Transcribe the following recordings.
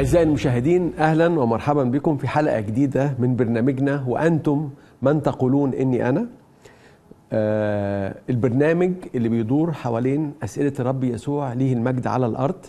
أعزائي المشاهدين أهلا ومرحبا بكم في حلقة جديدة من برنامجنا وأنتم من تقولون إني أنا آه البرنامج اللي بيدور حوالين أسئلة الرب يسوع ليه المجد على الأرض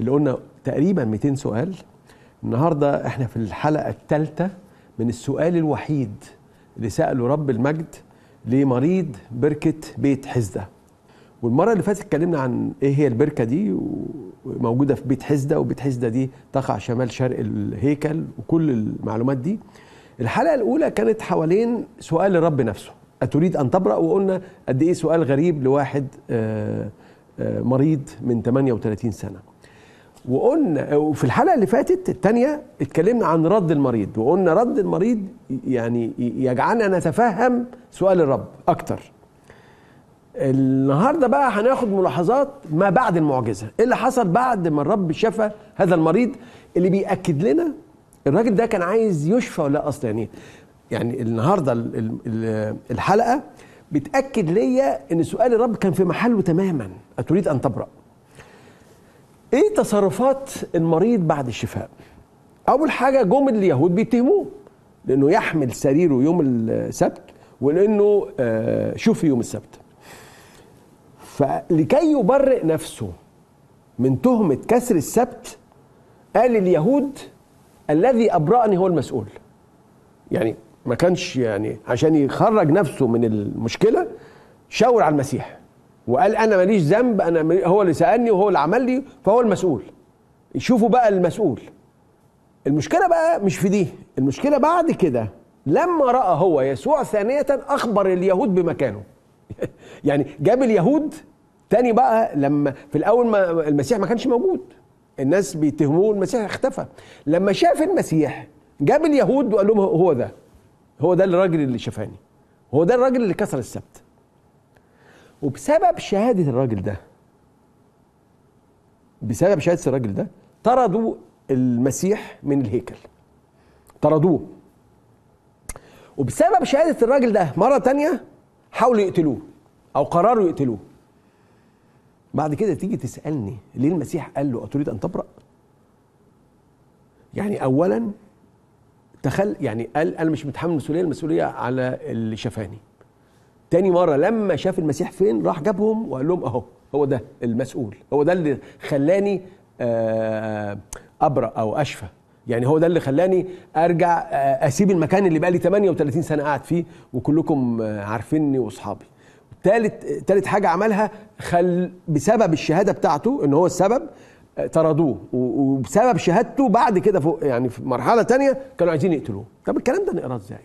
اللي قلنا تقريبا 200 سؤال النهاردة احنا في الحلقة الثالثة من السؤال الوحيد اللي سأله رب المجد لمريض بركة بيت حزده والمره اللي فاتت اتكلمنا عن ايه هي البركه دي وموجوده في بيت حسده وبيت حسده دي تقع شمال شرق الهيكل وكل المعلومات دي الحلقه الاولى كانت حوالين سؤال الرب نفسه اتريد ان تبرأ وقلنا قد ايه سؤال غريب لواحد آه، آه، مريض من 38 سنه وقلنا وفي الحلقه اللي فاتت الثانيه اتكلمنا عن رد المريض وقلنا رد المريض يعني يجعلنا نتفهم سؤال الرب اكتر النهارده بقى هناخد ملاحظات ما بعد المعجزه ايه اللي حصل بعد ما الرب شفى هذا المريض اللي بياكد لنا الراجل ده كان عايز يشفى ولا اصلا يعني يعني النهارده الحلقه بتاكد ليا ان سؤال الرب كان في محله تماما اتريد ان تبرا ايه تصرفات المريض بعد الشفاء اول حاجه جم اليهود بيتهموه لانه يحمل سريره يوم السبت ولانه آه، شفي يوم السبت فلكي يبرئ نفسه من تهمة كسر السبت قال اليهود الذي أبرأني هو المسؤول يعني ما كانش يعني عشان يخرج نفسه من المشكلة شاور على المسيح وقال أنا ماليش ذنب أنا هو اللي سألني وهو اللي عمل لي فهو المسؤول يشوفوا بقى المسؤول المشكلة بقى مش في دي المشكلة بعد كده لما رأى هو يسوع ثانية أخبر اليهود بمكانه يعني جاب اليهود تاني بقى لما في الاول ما المسيح ما كانش موجود الناس بيتهموه المسيح اختفى لما شاف المسيح جاب اليهود وقال لهم هو ده هو ده الراجل اللي شفاني هو ده الراجل اللي كسر السبت وبسبب شهاده الراجل ده بسبب شهاده الراجل ده طردوا المسيح من الهيكل طردوه وبسبب شهاده الراجل ده مره تانية حاولوا يقتلوه او قرروا يقتلوه بعد كده تيجي تسالني ليه المسيح قال له اتريد ان تبرأ يعني اولا تخل يعني قال انا مش متحمل المسؤوليه المسؤوليه على اللي شافاني تاني مره لما شاف المسيح فين راح جابهم وقال لهم اهو هو ده المسؤول هو ده اللي خلاني آه، ابرأ او اشفى يعني هو ده اللي خلاني ارجع آه، اسيب المكان اللي بقالي 38 سنه قاعد فيه وكلكم آه، عارفيني واصحابي ثالث ثالث حاجه عملها خل بسبب الشهاده بتاعته ان هو السبب آه، طردوه وبسبب شهادته بعد كده فوق يعني في مرحله تانية كانوا عايزين يقتلوه طب الكلام ده نقراه ازاي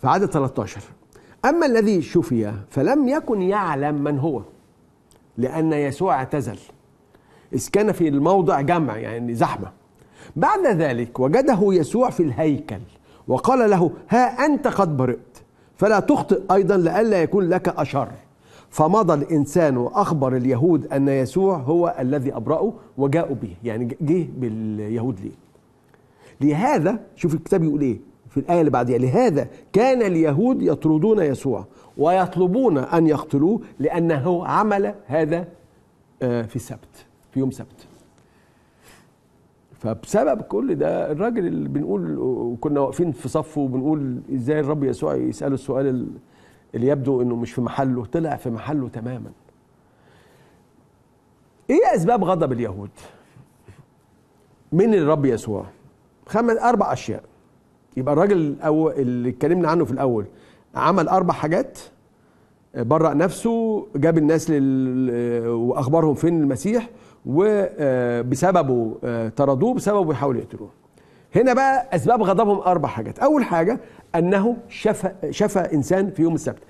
في عدد 13 اما الذي شفي فلم يكن يعلم من هو لان يسوع اعتزل إذ كان في الموضع جمع يعني زحمة بعد ذلك وجده يسوع في الهيكل وقال له ها أنت قد برئت فلا تخطئ أيضا لئلا يكون لك أشر فمضى الإنسان وأخبر اليهود أن يسوع هو الذي أبرأه وجاءوا به يعني جه باليهود ليه لهذا شوف الكتاب يقول إيه في الآية اللي بعدها لهذا كان اليهود يطردون يسوع ويطلبون أن يقتلوه لأنه عمل هذا آه، في السبت في يوم سبت فبسبب كل ده الراجل اللي بنقول كنا واقفين في صفه وبنقول ازاي الرب يسوع يساله السؤال اللي يبدو انه مش في محله طلع في محله تماما ايه اسباب غضب اليهود من الرب يسوع خمس اربع اشياء يبقى الراجل الأول اللي اتكلمنا عنه في الاول عمل اربع حاجات آه، برأ نفسه جاب الناس لل... آه، واخبرهم فين المسيح وبسببه طردوه آه، بسببه بيحاولوا يقتلوه هنا بقى اسباب غضبهم اربع حاجات اول حاجه انه شفى شفى انسان في يوم السبت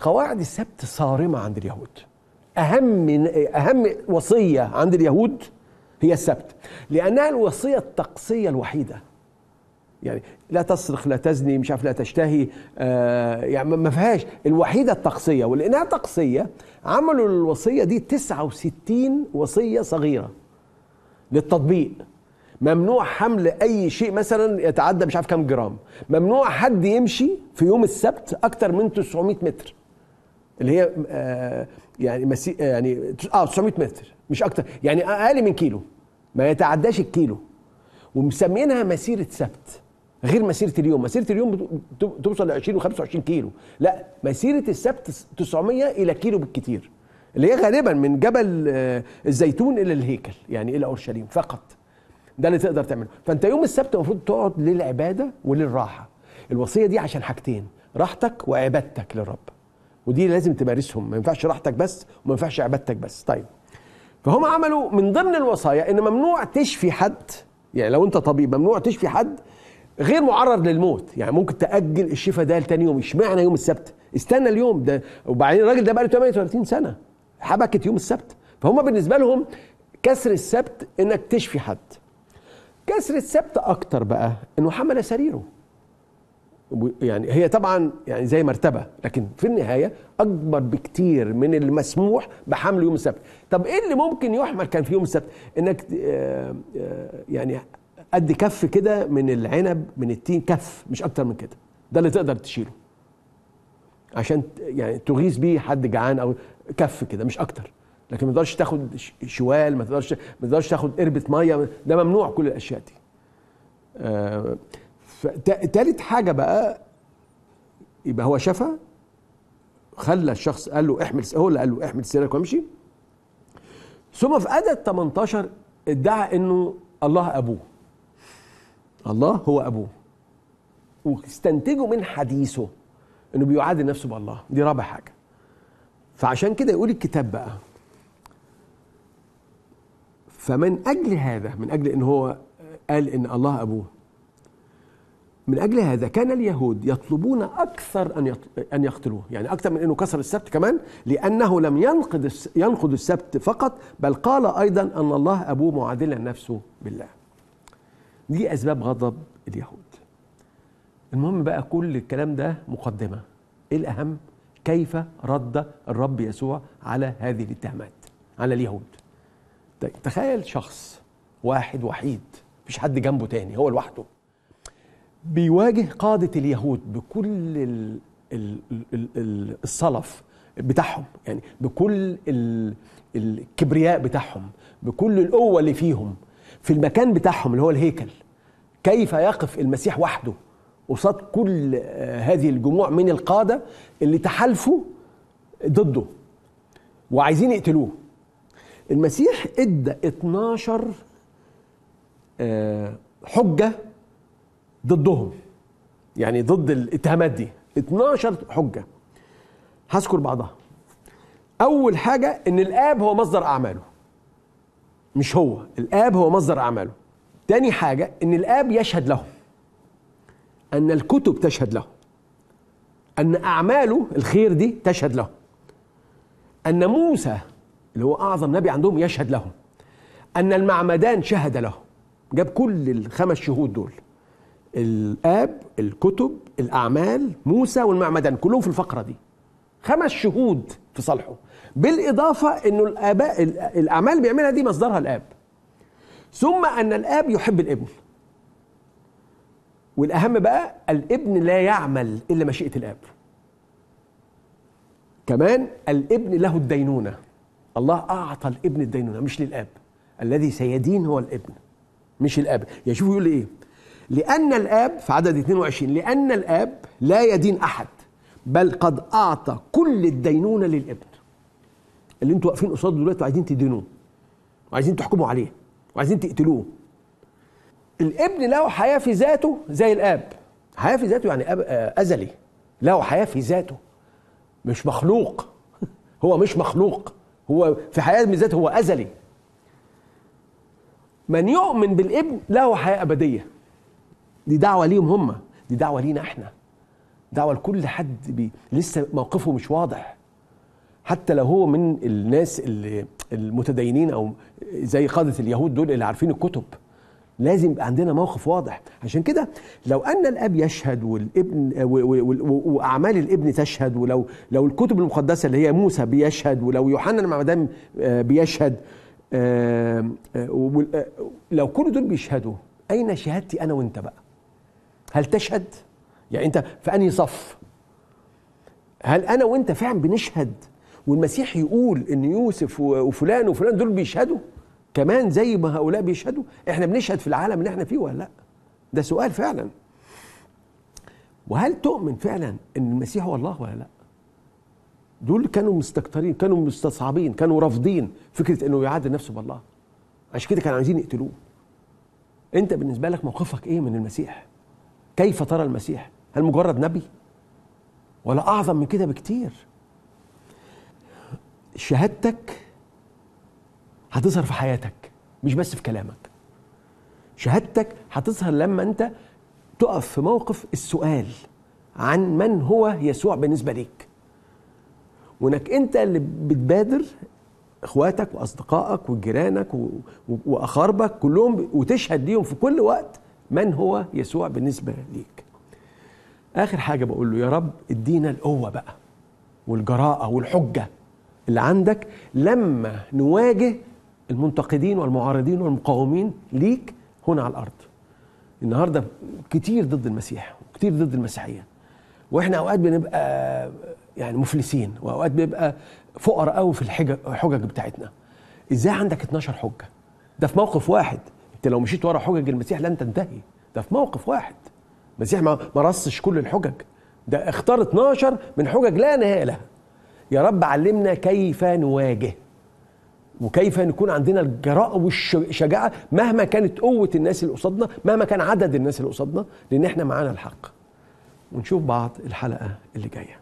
قواعد السبت صارمه عند اليهود اهم اهم وصيه عند اليهود هي السبت لانها الوصيه التقصيه الوحيده يعني لا تسرق لا تزني مش عارف لا تشتهي آه يعني ما فيهاش الوحيده التقصيه ولانها تقصيه عملوا الوصيه دي 69 وصيه صغيره للتطبيق ممنوع حمل اي شيء مثلا يتعدى مش عارف كام جرام ممنوع حد يمشي في يوم السبت اكتر من 900 متر اللي هي آه يعني مسي يعني اه 900 متر مش اكتر يعني اقل من كيلو ما يتعداش الكيلو ومسمينها مسيره سبت غير مسيره اليوم مسيره اليوم توصل ل 20 و25 كيلو لا مسيره السبت 900 الى كيلو بالكثير اللي هي غالبا من جبل آه، الزيتون الى الهيكل يعني الى اورشليم فقط ده اللي تقدر تعمله فانت يوم السبت المفروض تقعد للعباده وللراحه الوصيه دي عشان حاجتين راحتك وعبادتك للرب ودي لازم تمارسهم ما ينفعش راحتك بس وما ينفعش عبادتك بس طيب فهم عملوا من ضمن الوصايا ان ممنوع تشفي حد يعني لو انت طبيب ممنوع تشفي حد غير معرض للموت يعني ممكن تاجل الشفاء ده لتاني يوم اشمعنى يوم السبت استنى اليوم ده وبعدين الراجل ده بقى له 38 سنه حبكت يوم السبت فهم بالنسبه لهم كسر السبت انك تشفي حد كسر السبت اكتر بقى انه حمل سريره يعني هي طبعا يعني زي مرتبه لكن في النهايه اكبر بكتير من المسموح بحمله يوم السبت طب ايه اللي ممكن يحمل كان في يوم السبت انك آه، آه، يعني قد كف كده من العنب من التين كف مش اكتر من كده ده اللي تقدر تشيله عشان يعني تغيث بيه حد جعان او كف كده مش اكتر لكن ما تقدرش تاخد شوال ما تقدرش ما تقدرش تاخد قربه ميه ده ممنوع كل الاشياء دي آه، تالت حاجه بقى يبقى هو شفى خلى الشخص قال له احمل هو اللي قال له احمل سيرك وامشي ثم في عدد 18 ادعى انه الله ابوه الله هو أبوه واستنتجوا من حديثه انه بيعادل نفسه بالله دي رابع حاجه فعشان كده يقول الكتاب بقى فمن اجل هذا من اجل ان هو قال ان الله ابوه من اجل هذا كان اليهود يطلبون اكثر ان ان يقتلوه يعني اكثر من انه كسر السبت كمان لانه لم ينقض ينقض السبت فقط بل قال ايضا ان الله ابوه معادلا نفسه بالله دي اسباب غضب اليهود المهم بقى كل الكلام ده مقدمه ايه الاهم كيف رد الرب يسوع على هذه الاتهامات على اليهود طيب، تخيل شخص واحد وحيد مفيش حد جنبه تاني هو لوحده بيواجه قادة اليهود بكل الـ الـ الـ الصلف بتاعهم يعني بكل الكبرياء بتاعهم بكل القوة اللي فيهم في المكان بتاعهم اللي هو الهيكل كيف يقف المسيح وحده قصاد كل آه، هذه الجموع من القادة اللي تحالفوا ضده وعايزين يقتلوه المسيح ادى 12 آه، حجة ضدهم يعني ضد الاتهامات دي 12 حجة هذكر بعضها أول حاجة إن الآب هو مصدر أعماله مش هو الآب هو مصدر أعماله تاني حاجة أن الآب يشهد له أن الكتب تشهد له أن أعماله الخير دي تشهد له أن موسى اللي هو أعظم نبي عندهم يشهد له أن المعمدان شهد له جاب كل الخمس شهود دول الآب الكتب الأعمال موسى والمعمدان كلهم في الفقرة دي خمس شهود في صالحه بالإضافة أنه الآباء الأعمال بيعملها دي مصدرها الآب ثم أن الآب يحب الابن والأهم بقى الابن لا يعمل إلا مشيئة الآب كمان الابن له الدينونة الله أعطى الابن الدينونة مش للآب الذي سيدين هو الابن مش الآب يا شوفوا يقول إيه لأن الآب في عدد 22 لأن الآب لا يدين أحد بل قد أعطى كل الدينونة للابن اللي انتوا واقفين قصاده دلوقتي وعايزين تدينوه وعايزين تحكموا عليه وعايزين تقتلوه الابن له حياه في ذاته زي الاب حياه في ذاته يعني آه، ازلي له حياه في ذاته مش مخلوق هو مش مخلوق هو في حياه من ذاته هو ازلي من يؤمن بالابن له حياه ابديه دي دعوه ليهم هم دي دعوه لينا احنا دعوه لكل حد بي لسه موقفه مش واضح حتى لو هو من الناس اللي المتدينين او زي قاده اليهود دول اللي عارفين الكتب لازم يبقى عندنا موقف واضح عشان كده لو ان الاب يشهد والابن واعمال الابن تشهد ولو لو الكتب المقدسه اللي هي موسى بيشهد ولو يوحنا المعمدان آه، بيشهد آه، آه، لو كل دول بيشهدوا اين شهادتي انا وانت بقى هل تشهد يعني انت في انهي صف هل انا وانت فعلا بنشهد والمسيح يقول ان يوسف وفلان وفلان دول بيشهدوا كمان زي ما هؤلاء بيشهدوا احنا بنشهد في العالم اللي احنا فيه ولا لا ده سؤال فعلا وهل تؤمن فعلا ان المسيح هو الله ولا لا دول كانوا مستكترين كانوا مستصعبين كانوا رافضين فكره انه يعادل نفسه بالله عشان كده كانوا عايزين يقتلوه انت بالنسبه لك موقفك ايه من المسيح كيف ترى المسيح هل مجرد نبي ولا اعظم من كده بكتير شهادتك هتظهر في حياتك مش بس في كلامك شهادتك هتظهر لما انت تقف في موقف السؤال عن من هو يسوع بالنسبه ليك وانك انت اللي بتبادر اخواتك واصدقائك وجيرانك واخاربك كلهم وتشهد ليهم في كل وقت من هو يسوع بالنسبه ليك اخر حاجه بقول له يا رب ادينا القوه بقى والجراءه والحجه اللي عندك لما نواجه المنتقدين والمعارضين والمقاومين ليك هنا على الارض النهارده كتير ضد المسيح وكتير ضد المسيحيه واحنا اوقات بنبقى يعني مفلسين واوقات بنبقى فقراء قوي في الحجج بتاعتنا ازاي عندك 12 حجه ده في موقف واحد انت لو مشيت ورا حجج المسيح لن تنتهي ده في موقف واحد المسيح ما رصش كل الحجج ده اختار 12 من حجج لا نهايه لها يا رب علمنا كيف نواجه وكيف نكون عندنا الجراءة والشجاعة مهما كانت قوة الناس اللي قصادنا مهما كان عدد الناس اللي قصادنا لأن احنا معانا الحق ونشوف بعض الحلقة اللي جايه